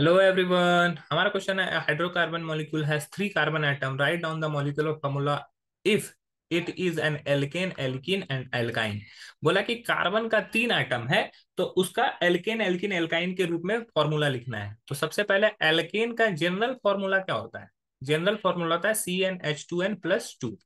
hello everyone हमारा question है hydrocarbon molecule has three carbon atom write down the of formula if it is an alkane alkene and alkyne बोला कि carbon का तीन atom है तो उसका एल्केन एल्किन एल्काइन के रूप में फॉर्मूला लिखना है तो सबसे पहले एल्केन का जनरल फॉर्मूला क्या होता है जनरल फॉर्मूला होता है C N H two N plus two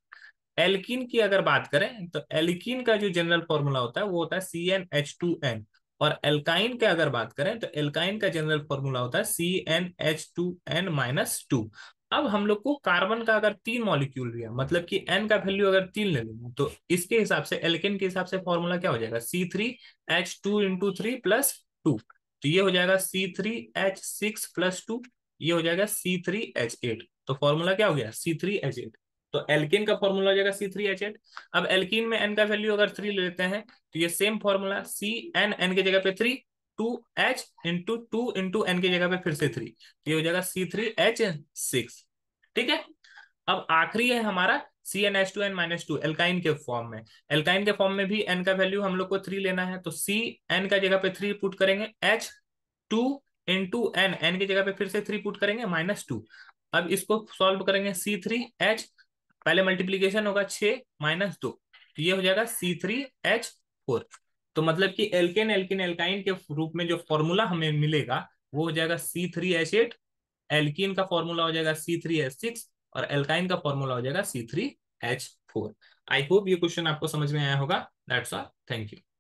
alkene की अगर बात करें तो एल्किन का जो जनरल फॉर्मूला होता है वो होता है C N H two N और एल्काइन के अगर बात करें तो एल्काइन का जनरल फॉर्मूला होता है C N H two N minus two अब हम लोग को कार्बन का अगर तीन मॉलिक्यूल लिया मतलब कि एन का वैल्यू अगर तीन ले लेंगे तो इसके हिसाब से एल्केन के हिसाब से फॉर्मूला क्या हो जाएगा C three H two into three plus two तो ये हो जाएगा C three H six plus two ये हो जाएगा सी थ्री एच एट तो फॉर्मूला क्या हो गया सी थ्री एच एट तो एल्किन का फॉर्मूला हो जाएगा सी थ्री एच एट अब एल्किन में एन का वैल्यू अगर थ्री लेते हैं तो ये same formula C N N के जगह पे three to H into two into N की जगह पे फिर से थ्री तो ये हो जाएगा सी थ्री एच सिक्स ठीक है अब आखिरी है हमारा C N H two N minus two alkyne के फॉर्म में एल्काइन के फॉर्म में भी एन का वैल्यू हम लोग को थ्री लेना है तो सी एन का जगह पे थ्री पुट करेंगे H two into N N की जगह पे फिर से थ्री पुट करेंगे माइनस टू अब इसको सॉल्व करेंगे सी थ्री एच पहले मल्टीप्लीकेशन होगा छ माइनस दो तो ये हो जाएगा सी थ्री एच फोर तो मतलब कि एल्केन एल्किन एल्काइन के रूप में जो फॉर्मूला हमें मिलेगा वो हो जाएगा C three H eight alkene का फॉर्मूला हो जाएगा सी थ्री एच सिक्स और एल्काइन का फॉर्मूला हो जाएगा C three H four I hope ये क्वेश्चन आपको समझ में आया होगा दैट्स ऑल थैंक यू